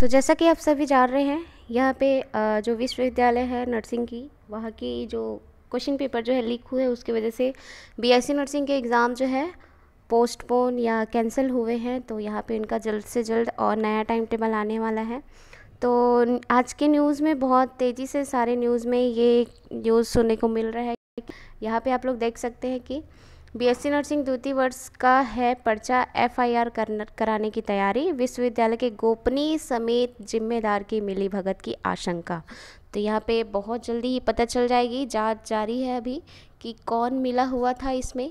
तो जैसा कि आप सभी जान रहे हैं यहाँ पे जो विश्वविद्यालय है नर्सिंग की वहाँ की जो क्वेश्चन पेपर जो है लीक हुए उसकी वजह से बीएससी e नर्सिंग के एग्ज़ाम जो है पोस्टपोन या कैंसिल हुए हैं तो यहाँ पे इनका जल्द से जल्द और नया टाइम टेबल आने वाला है तो आज के न्यूज़ में बहुत तेज़ी से सारे न्यूज़ में ये न्यूज़ सुनने को मिल रहा है यहाँ पे आप लोग देख सकते हैं कि बीएससी नर्सिंग द्वितीय वर्ष का है पर्चा एफआईआर कराने की तैयारी विश्वविद्यालय के गोपनीय समेत जिम्मेदार की मिली भगत की आशंका तो यहाँ पे बहुत जल्दी ही पता चल जाएगी जांच जारी है अभी कि कौन मिला हुआ था इसमें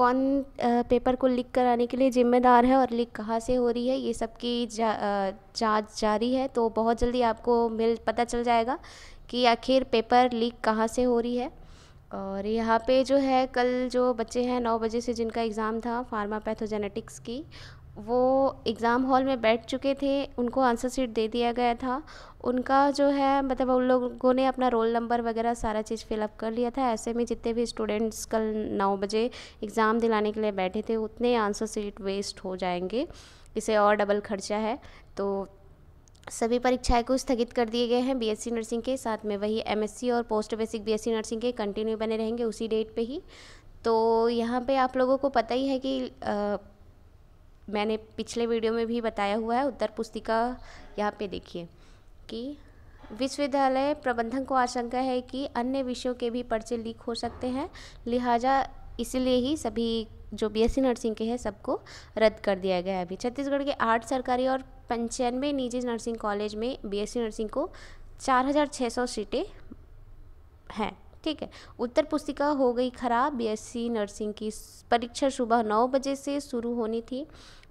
कौन पेपर को लीक कराने के लिए ज़िम्मेदार है और लीक कहाँ से हो रही है ये सब की जांच जारी है तो बहुत जल्दी आपको मिल पता चल जाएगा कि आखिर पेपर लीक कहाँ से हो रही है और यहाँ पे जो है कल जो बच्चे हैं नौ बजे से जिनका एग्ज़ाम था फार्मा पैथोजेनेटिक्स की वो एग्ज़ाम हॉल में बैठ चुके थे उनको आंसर शीट दे दिया गया था उनका जो है मतलब उन लोगों ने अपना रोल नंबर वगैरह सारा चीज़ फिलअप कर लिया था ऐसे में जितने भी स्टूडेंट्स कल नौ बजे एग्ज़ाम दिलाने के लिए बैठे थे उतने आंसर शीट वेस्ट हो जाएंगे इसे और डबल खर्चा है तो सभी परीक्षाएं को स्थगित कर दिए गए हैं बीएससी नर्सिंग के साथ में वही एमएससी और पोस्ट बेसिक बीएससी नर्सिंग के कंटिन्यू बने रहेंगे उसी डेट पे ही तो यहाँ पे आप लोगों को पता ही है कि आ, मैंने पिछले वीडियो में भी बताया हुआ है उत्तर पुस्तिका यहाँ पे देखिए कि विश्वविद्यालय प्रबंधन को आशंका है कि अन्य विषयों के भी पर्चे लीक हो सकते हैं लिहाजा इसलिए ही सभी जो बीएससी नर्सिंग के हैं सबको रद्द कर दिया गया है अभी छत्तीसगढ़ के आठ सरकारी और पंचानवे निजी नर्सिंग कॉलेज में बीएससी नर्सिंग को चार हज़ार छः सौ सीटें हैं ठीक है उत्तर पुस्तिका हो गई खराब बीएससी नर्सिंग की परीक्षा सुबह नौ बजे से शुरू होनी थी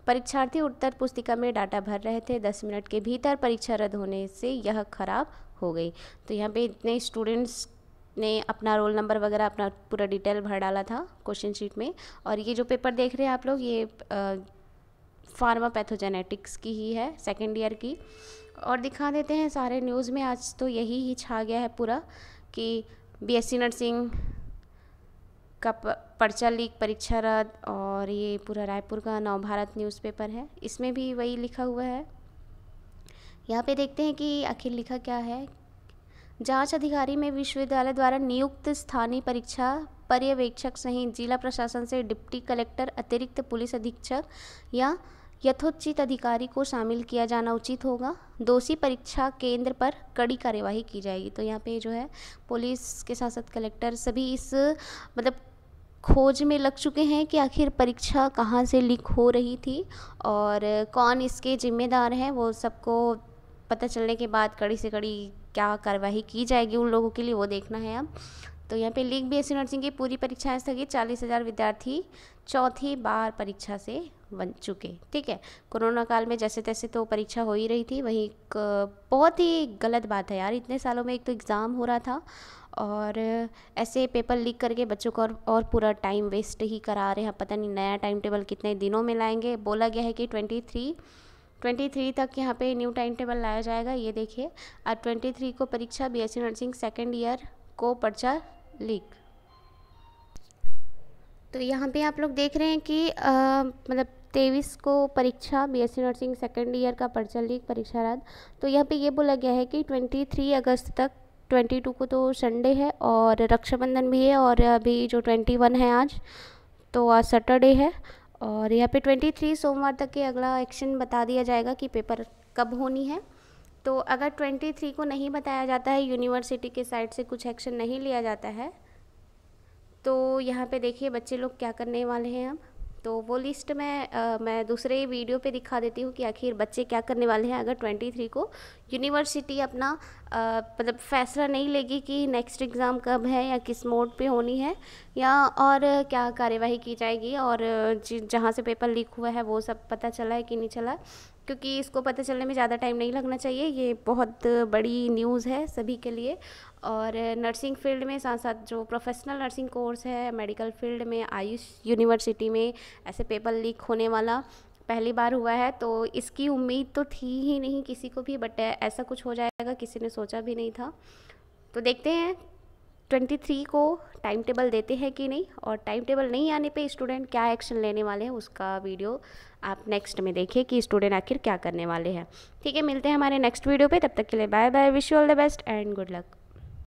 परीक्षार्थी उत्तर पुस्तिका में डाटा भर रहे थे दस मिनट के भीतर परीक्षा रद्द होने से यह खराब हो गई तो यहाँ पे इतने स्टूडेंट्स ने अपना रोल नंबर वगैरह अपना पूरा डिटेल भर डाला था क्वेश्चन शीट में और ये जो पेपर देख रहे हैं आप लोग ये आ, फार्मा पैथोजेनेटिक्स की ही है सेकेंड ईयर की और दिखा देते हैं सारे न्यूज़ में आज तो यही ही छा गया है पूरा कि बीएससी नर्सिंग का पर्चा लीक परीक्षा रद्द और ये पूरा रायपुर का नवभारत न्यूज़पेपर है इसमें भी वही लिखा हुआ है यहाँ पे देखते हैं कि आखिर लिखा क्या है जांच अधिकारी में विश्वविद्यालय द्वारा नियुक्त स्थानीय परीक्षा पर्यवेक्षक सहित जिला प्रशासन से डिप्टी कलेक्टर अतिरिक्त पुलिस अधीक्षक या यथोचित अधिकारी को शामिल किया जाना उचित होगा दोषी परीक्षा केंद्र पर कड़ी कार्यवाही की जाएगी तो यहाँ पे जो है पुलिस के साथ साथ कलेक्टर सभी इस मतलब खोज में लग चुके हैं कि आखिर परीक्षा कहाँ से लीक हो रही थी और कौन इसके जिम्मेदार हैं वो सबको पता चलने के बाद कड़ी से कड़ी क्या कार्यवाही की जाएगी उन लोगों के लिए वो देखना है अब तो यहाँ पे लीग बी एस नर्सिंग की पूरी परीक्षाएं स्थगित चालीस हज़ार विद्यार्थी चौथी बार परीक्षा से बन चुके ठीक है कोरोना काल में जैसे तैसे तो परीक्षा हो ही रही थी वहीं एक बहुत ही गलत बात है यार इतने सालों में एक तो एग्ज़ाम हो रहा था और ऐसे पेपर लीक करके बच्चों को और, और पूरा टाइम वेस्ट ही करा रहे हैं पता नहीं नया टाइम टेबल कितने दिनों में लाएंगे बोला गया है कि ट्वेंटी थ्री ट्वेंटी थ्री तक यहाँ पे न्यू टाइम टेबल लाया जाएगा ये देखिए और ट्वेंटी थ्री को परीक्षा B S nursing second year को पर्चा लीक तो यहाँ पे आप लोग देख रहे हैं कि मतलब तेईस को परीक्षा बीएससी नर्सिंग सेकेंड ईयर का पर्चा लीक परीक्षा रद्द तो यहाँ पे ये बोला गया है कि 23 अगस्त तक 22 को तो संडे है और रक्षाबंधन भी है और अभी जो ट्वेंटी है आज तो आज सैटरडे है और यहाँ पे 23 सोमवार तक के अगला एक्शन बता दिया जाएगा कि पेपर कब होनी है तो अगर 23 को नहीं बताया जाता है यूनिवर्सिटी के साइड से कुछ एक्शन नहीं लिया जाता है तो यहाँ पे देखिए बच्चे लोग क्या करने वाले हैं अब तो वो लिस्ट मैं आ, मैं दूसरे वीडियो पे दिखा देती हूँ कि आखिर बच्चे क्या करने वाले हैं अगर 23 को यूनिवर्सिटी अपना मतलब फैसला नहीं लेगी कि नेक्स्ट एग्ज़ाम कब है या किस मोड पे होनी है या और क्या कार्यवाही की जाएगी और जहाँ से पेपर लीक हुआ है वो सब पता चला है कि नहीं चला क्योंकि इसको पता चलने में ज़्यादा टाइम नहीं लगना चाहिए ये बहुत बड़ी न्यूज़ है सभी के लिए और नर्सिंग फील्ड में साथ साथ जो प्रोफेशनल नर्सिंग कोर्स है मेडिकल फील्ड में आयुष यूनिवर्सिटी में ऐसे पेपर लीक होने वाला पहली बार हुआ है तो इसकी उम्मीद तो थी ही नहीं किसी को भी बट ऐसा कुछ हो जाएगा किसी ने सोचा भी नहीं था तो देखते हैं 23 को टाइम टेबल देते हैं कि नहीं और टाइम टेबल नहीं आने पे स्टूडेंट क्या एक्शन लेने वाले हैं उसका वीडियो आप नेक्स्ट में देखिए कि स्टूडेंट आखिर क्या करने वाले हैं ठीक है मिलते हैं हमारे नेक्स्ट वीडियो पे तब तक के लिए bye bye wish you all the best and good luck